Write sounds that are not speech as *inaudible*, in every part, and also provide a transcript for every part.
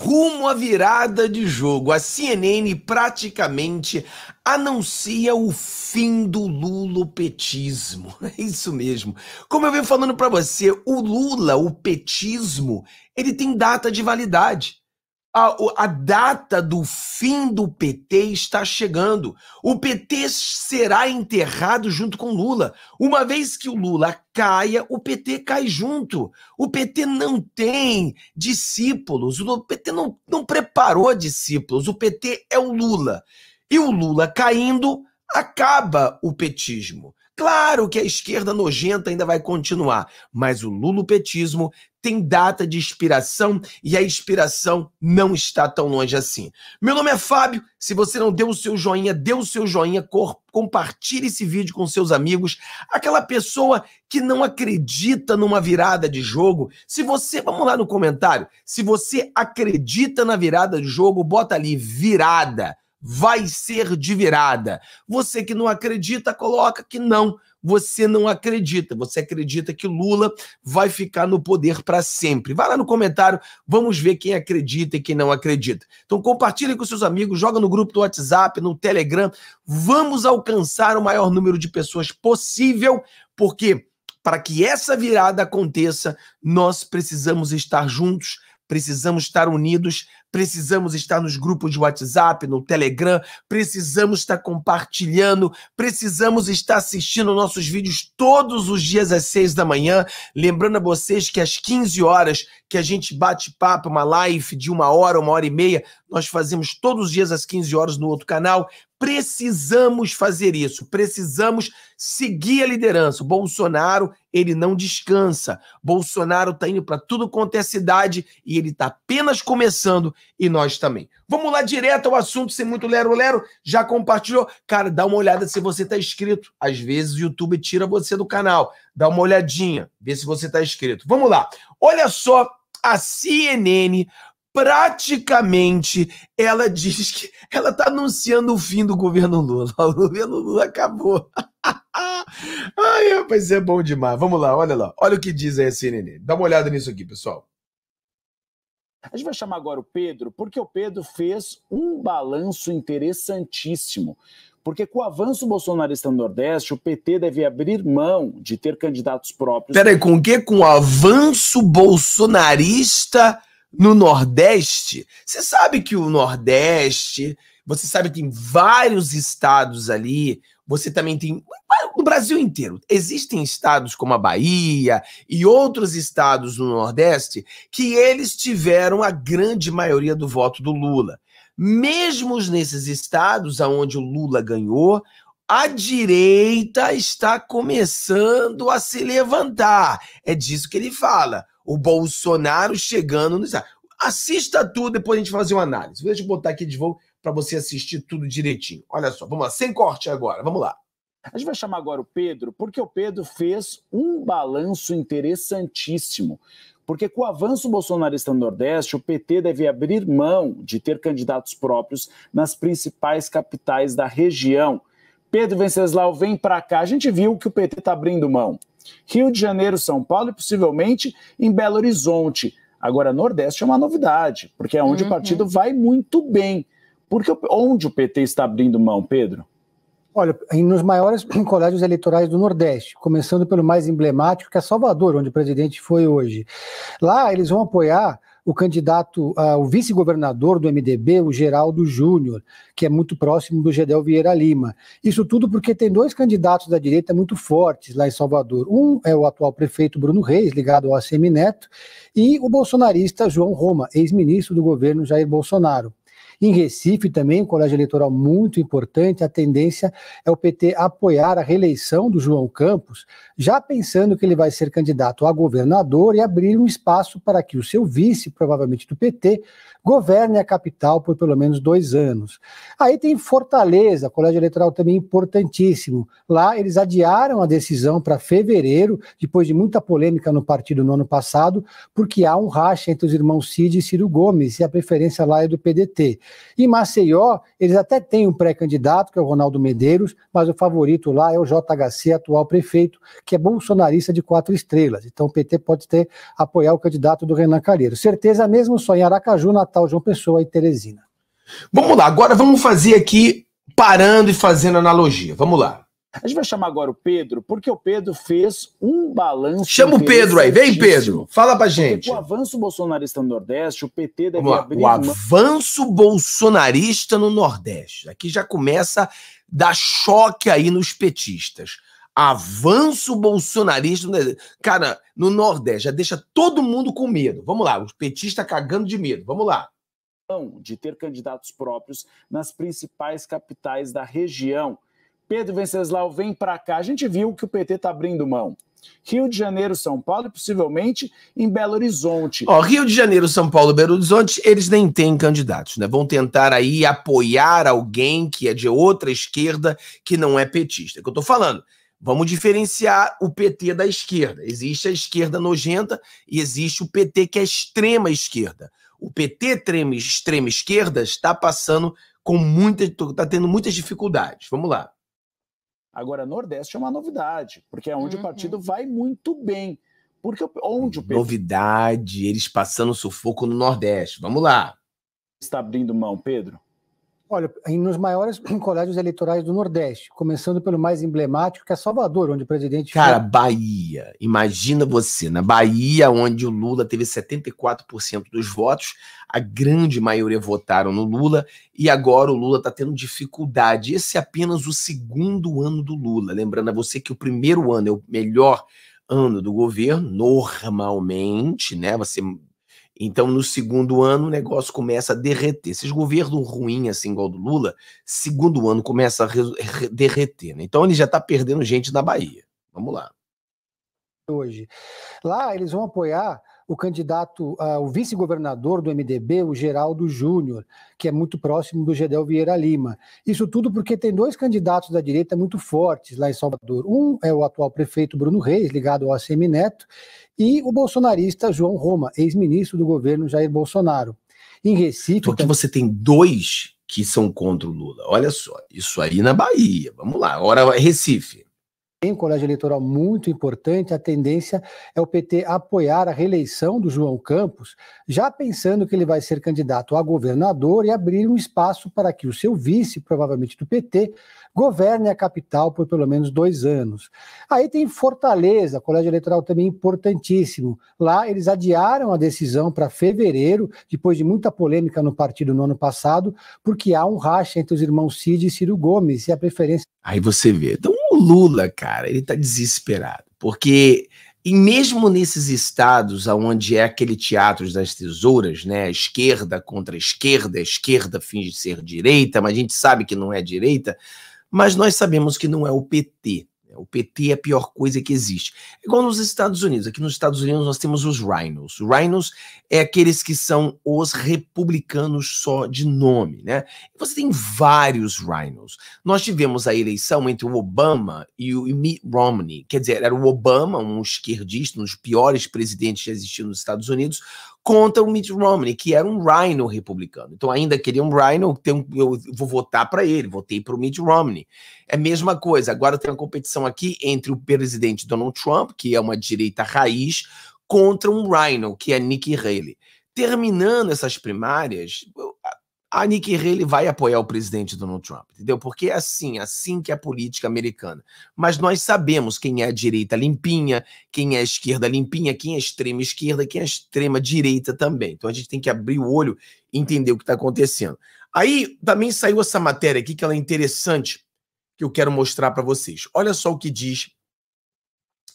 Rumo à virada de jogo, a CNN praticamente anuncia o fim do lulopetismo. *laughs* É isso mesmo. Como eu venho falando para você, o Lula, o petismo, ele tem data de validade. A, a data do fim do PT está chegando. O PT será enterrado junto com Lula. Uma vez que o Lula caia, o PT cai junto. O PT não tem discípulos, o PT não, não preparou discípulos. O PT é o Lula. E o Lula caindo, acaba o petismo. Claro que a esquerda nojenta ainda vai continuar, mas o lulupetismo tem data de expiração e a expiração não está tão longe assim. Meu nome é Fábio. Se você não deu o seu joinha, dê o seu joinha, compartilhe esse vídeo com seus amigos. Aquela pessoa que não acredita numa virada de jogo, se você, vamos lá no comentário, se você acredita na virada de jogo, bota ali virada vai ser de virada. Você que não acredita, coloca que não. Você não acredita. Você acredita que Lula vai ficar no poder para sempre. Vai lá no comentário, vamos ver quem acredita e quem não acredita. Então compartilhe com seus amigos, joga no grupo do WhatsApp, no Telegram. Vamos alcançar o maior número de pessoas possível, porque para que essa virada aconteça, nós precisamos estar juntos, precisamos estar unidos, precisamos estar nos grupos de WhatsApp, no Telegram, precisamos estar compartilhando, precisamos estar assistindo nossos vídeos todos os dias às seis da manhã. Lembrando a vocês que às 15 horas que a gente bate papo, uma live de uma hora, uma hora e meia, nós fazemos todos os dias às 15 horas no outro canal. Precisamos fazer isso, precisamos seguir a liderança. O Bolsonaro, ele não descansa. Bolsonaro está indo para tudo quanto é cidade e ele está apenas começando e nós também. Vamos lá direto ao assunto, sem muito lero-lero. Já compartilhou? Cara, dá uma olhada se você está inscrito. Às vezes o YouTube tira você do canal. Dá uma olhadinha, vê se você está inscrito. Vamos lá. Olha só, a CNN praticamente ela diz que ela está anunciando o fim do governo Lula. *laughs* O governo Lula acabou. *laughs* Ai, rapaz, é bom demais. Vamos lá, olha lá. Olha o que diz aí a CNN. Dá uma olhada nisso aqui, pessoal. A gente vai chamar agora o Pedro, porque o Pedro fez um balanço interessantíssimo. Porque com o avanço bolsonarista no Nordeste, o PT deve abrir mão de ter candidatos próprios. Peraí, com o quê? Com o avanço bolsonarista no Nordeste, você sabe que o Nordeste, você sabe que tem vários estados ali, você também tem no Brasil inteiro. Existem estados como a Bahia e outros estados no Nordeste que eles tiveram a grande maioria do voto do Lula. Mesmo nesses estados aonde o Lula ganhou, a direita está começando a se levantar. É disso que ele fala o Bolsonaro chegando no Assista tudo, depois a gente fazer uma análise. Deixa eu botar aqui de volta para você assistir tudo direitinho. Olha só, vamos lá, sem corte agora, vamos lá. A gente vai chamar agora o Pedro, porque o Pedro fez um balanço interessantíssimo. Porque com o avanço bolsonarista no Nordeste, o PT deve abrir mão de ter candidatos próprios nas principais capitais da região. Pedro Venceslau, vem para cá. A gente viu que o PT está abrindo mão Rio de Janeiro, São Paulo e possivelmente em Belo Horizonte. Agora, Nordeste é uma novidade, porque é onde uhum. o partido uhum. vai muito bem. Porque onde o PT está abrindo mão, Pedro? Olha, nos maiores *clears throat* colégios eleitorais do Nordeste, começando pelo mais emblemático, que é Salvador, onde o presidente foi hoje. Lá eles vão apoiar o candidato, uh, o vice-governador do MDB, o Geraldo Júnior, que é muito próximo do Gedel Vieira Lima. Isso tudo porque tem dois candidatos da direita muito fortes lá em Salvador. Um é o atual prefeito Bruno Reis, ligado ao ACM Neto, e o bolsonarista João Roma, ex-ministro do governo Jair Bolsonaro. Em Recife também, um colégio eleitoral muito importante, a tendência é o PT apoiar a reeleição do João Campos, já pensando que ele vai ser candidato a governador e abrir um espaço para que o seu vice, provavelmente do PT, governe a capital por pelo menos dois anos. Aí tem Fortaleza, colégio eleitoral também importantíssimo. Lá eles adiaram a decisão para fevereiro, depois de muita polêmica no partido no ano passado, porque há um racha entre os irmãos Cid e Ciro Gomes, e a preferência lá é do PDT. Em Maceió, eles até têm um pré-candidato, que é o Ronaldo Medeiros, mas o favorito lá é o JHC, atual prefeito, que é bolsonarista de quatro estrelas. Então o PT pode ter apoiar o candidato do Renan Calheiro. Certeza mesmo só em Aracaju, Natal, João Pessoa e Teresina. Vamos lá, agora vamos fazer aqui, parando e fazendo analogia. Vamos lá. A gente vai chamar agora o Pedro, porque o Pedro fez um balanço. Chama o Pedro aí, vem Pedro, fala pra gente. O avanço bolsonarista no Nordeste, o PT deve Vamos abrir. O avanço bolsonarista no Nordeste. Aqui já começa a dar choque aí nos petistas. Avanço bolsonarista. No Cara, no Nordeste já deixa todo mundo com medo. Vamos lá, os petistas cagando de medo. Vamos lá de ter candidatos próprios nas principais capitais da região. Pedro Venceslau vem para cá. A gente viu que o PT está abrindo mão. Rio de Janeiro, São Paulo e possivelmente em Belo Horizonte. Ó, Rio de Janeiro, São Paulo e Belo Horizonte, eles nem têm candidatos, né? Vão tentar aí apoiar alguém que é de outra esquerda que não é petista. É que eu tô falando. Vamos diferenciar o PT da esquerda. Existe a esquerda nojenta e existe o PT que é extrema esquerda. O PT extrema esquerda está passando com muitas, está tendo muitas dificuldades. Vamos lá. Agora, Nordeste é uma novidade, porque é onde uhum. o partido uhum. vai muito bem. Porque onde o PT... Novidade, eles passando sufoco no Nordeste. Vamos lá. Está abrindo mão, Pedro? Olha, nos maiores *clears throat* colégios eleitorais do Nordeste, começando pelo mais emblemático, que é Salvador, onde o presidente. Cara, foi... Bahia. Imagina você, na Bahia, onde o Lula teve 74% dos votos, a grande maioria votaram no Lula, e agora o Lula está tendo dificuldade. Esse é apenas o segundo ano do Lula. Lembrando a você que o primeiro ano é o melhor ano do governo, normalmente, né? Você então, no segundo ano, o negócio começa a derreter. Esses governos ruins, assim, igual do Lula, segundo ano começa a derreter. Né? Então, ele já está perdendo gente na Bahia. Vamos lá. Hoje. Lá, eles vão apoiar o candidato, uh, o vice-governador do MDB, o Geraldo Júnior, que é muito próximo do Gedel Vieira Lima. Isso tudo porque tem dois candidatos da direita muito fortes lá em Salvador. Um é o atual prefeito Bruno Reis, ligado ao ACM Neto, e o bolsonarista João Roma, ex-ministro do governo Jair Bolsonaro. Em Recife. Porque também... você tem dois que são contra o Lula. Olha só, isso aí na Bahia. Vamos lá, agora é Recife tem um colégio eleitoral muito importante, a tendência é o PT apoiar a reeleição do João Campos, já pensando que ele vai ser candidato a governador e abrir um espaço para que o seu vice, provavelmente do PT, governe a capital por pelo menos dois anos. Aí tem Fortaleza, colégio eleitoral também importantíssimo. Lá eles adiaram a decisão para fevereiro, depois de muita polêmica no partido no ano passado, porque há um racha entre os irmãos Cid e Ciro Gomes e a preferência. Aí você vê, então Lula, cara, ele tá desesperado, porque e mesmo nesses estados onde é aquele teatro das tesouras, né, esquerda contra esquerda, esquerda finge ser direita, mas a gente sabe que não é direita, mas nós sabemos que não é o PT. O PT é a pior coisa que existe. Igual nos Estados Unidos. Aqui nos Estados Unidos nós temos os Rhinos. O Rhinos é aqueles que são os republicanos só de nome, né? Você tem vários Rhinos. Nós tivemos a eleição entre o Obama e o Mitt Romney. Quer dizer, era o Obama, um esquerdista, um dos piores presidentes que existiam nos Estados Unidos, contra o Mitt Romney, que era um Rhino republicano. Então, ainda queria um Rhino, eu vou votar para ele, votei para o Mitt Romney. É a mesma coisa. Agora tem uma competição aqui entre o presidente Donald Trump, que é uma direita raiz, contra um Rhino, que é Nikki Haley. Terminando essas primárias, a Nikki Haley vai apoiar o presidente Donald Trump, entendeu? Porque é assim, é assim que é a política americana. Mas nós sabemos quem é a direita limpinha, quem é a esquerda limpinha, quem é a extrema esquerda, quem é a extrema direita também. Então a gente tem que abrir o olho e entender o que está acontecendo. Aí também saiu essa matéria aqui que ela é interessante, que eu quero mostrar para vocês. Olha só o que diz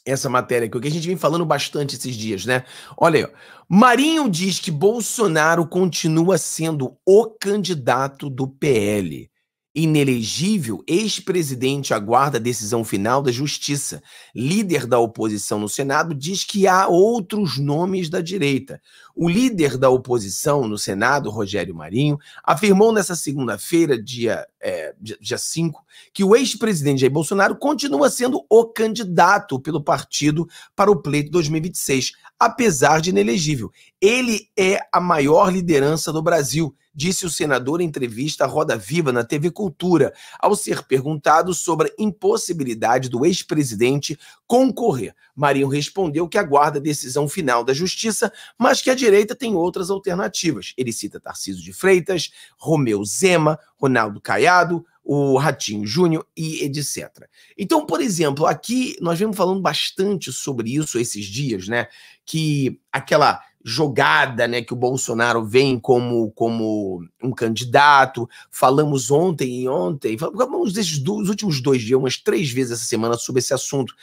essa matéria aqui, o que a gente vem falando bastante esses dias, né? Olha aí, Marinho diz que Bolsonaro continua sendo o candidato do PL. Inelegível, ex-presidente aguarda a decisão final da Justiça. Líder da oposição no Senado diz que há outros nomes da direita. O líder da oposição no Senado, Rogério Marinho, afirmou nessa segunda-feira, dia, é, dia 5, que o ex-presidente Jair Bolsonaro continua sendo o candidato pelo partido para o pleito 2026, apesar de inelegível. Ele é a maior liderança do Brasil disse o senador em entrevista à Roda Viva na TV Cultura, ao ser perguntado sobre a impossibilidade do ex-presidente concorrer. Marinho respondeu que aguarda a decisão final da justiça, mas que a direita tem outras alternativas. Ele cita Tarcísio de Freitas, Romeu Zema, Ronaldo Caiado, o Ratinho Júnior e etc. Então, por exemplo, aqui nós vemos falando bastante sobre isso esses dias, né? Que aquela jogada né, que o Bolsonaro vem como, como um candidato. Falamos ontem e ontem, falamos desses dois últimos dois dias, umas três vezes essa semana, sobre esse assunto.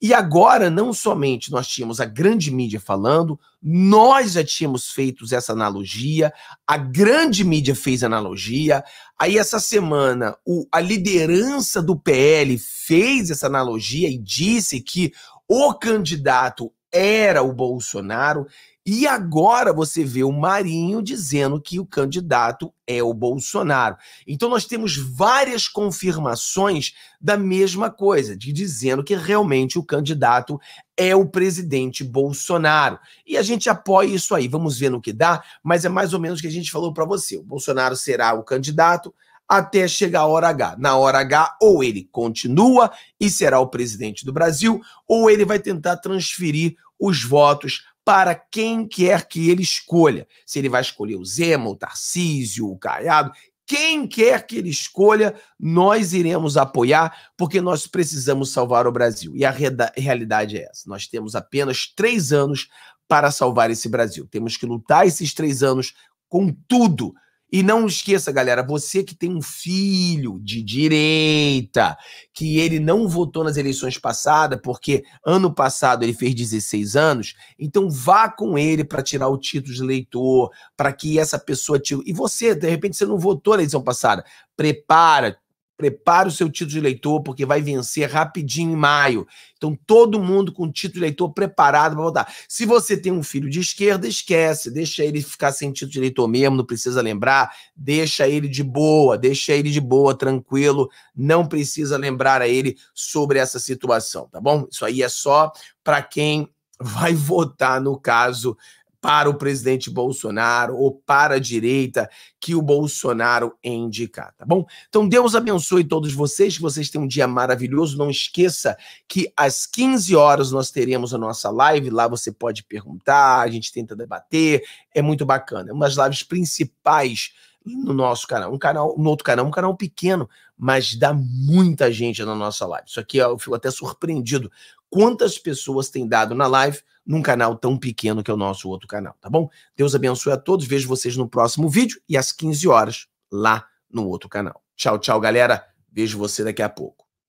E agora, não somente nós tínhamos a grande mídia falando, nós já tínhamos feito essa analogia, a grande mídia fez analogia, aí essa semana o, a liderança do PL fez essa analogia e disse que o candidato era o Bolsonaro. E agora você vê o Marinho dizendo que o candidato é o Bolsonaro. Então nós temos várias confirmações da mesma coisa, de dizendo que realmente o candidato é o presidente Bolsonaro. E a gente apoia isso aí, vamos ver no que dá, mas é mais ou menos o que a gente falou para você. O Bolsonaro será o candidato, até chegar a hora H. Na hora H, ou ele continua e será o presidente do Brasil, ou ele vai tentar transferir os votos para quem quer que ele escolha. Se ele vai escolher o Zema, o Tarcísio, o Caiado, quem quer que ele escolha, nós iremos apoiar, porque nós precisamos salvar o Brasil. E a realidade é essa: nós temos apenas três anos para salvar esse Brasil. Temos que lutar esses três anos com tudo e não esqueça, galera, você que tem um filho de direita, que ele não votou nas eleições passadas, porque ano passado ele fez 16 anos, então vá com ele para tirar o título de eleitor, para que essa pessoa te. E você, de repente, você não votou na eleição passada. Prepara, Prepare o seu título de eleitor, porque vai vencer rapidinho em maio. Então, todo mundo com título de eleitor preparado para votar. Se você tem um filho de esquerda, esquece, deixa ele ficar sem título de eleitor mesmo, não precisa lembrar, deixa ele de boa, deixa ele de boa, tranquilo, não precisa lembrar a ele sobre essa situação, tá bom? Isso aí é só para quem vai *laughs* votar no caso para o presidente Bolsonaro ou para a direita que o Bolsonaro indicar, tá bom? Então Deus abençoe todos vocês, que vocês tenham um dia maravilhoso. Não esqueça que às 15 horas nós teremos a nossa live, lá você pode perguntar, a gente tenta debater, é muito bacana. É uma das lives principais no nosso canal. Um canal, no outro canal, um canal pequeno, mas dá muita gente na nossa live. Isso aqui eu fico até surpreendido. Quantas pessoas têm dado na live num canal tão pequeno que é o nosso outro canal, tá bom? Deus abençoe a todos. Vejo vocês no próximo vídeo e às 15 horas lá no outro canal. Tchau, tchau, galera. Vejo você daqui a pouco.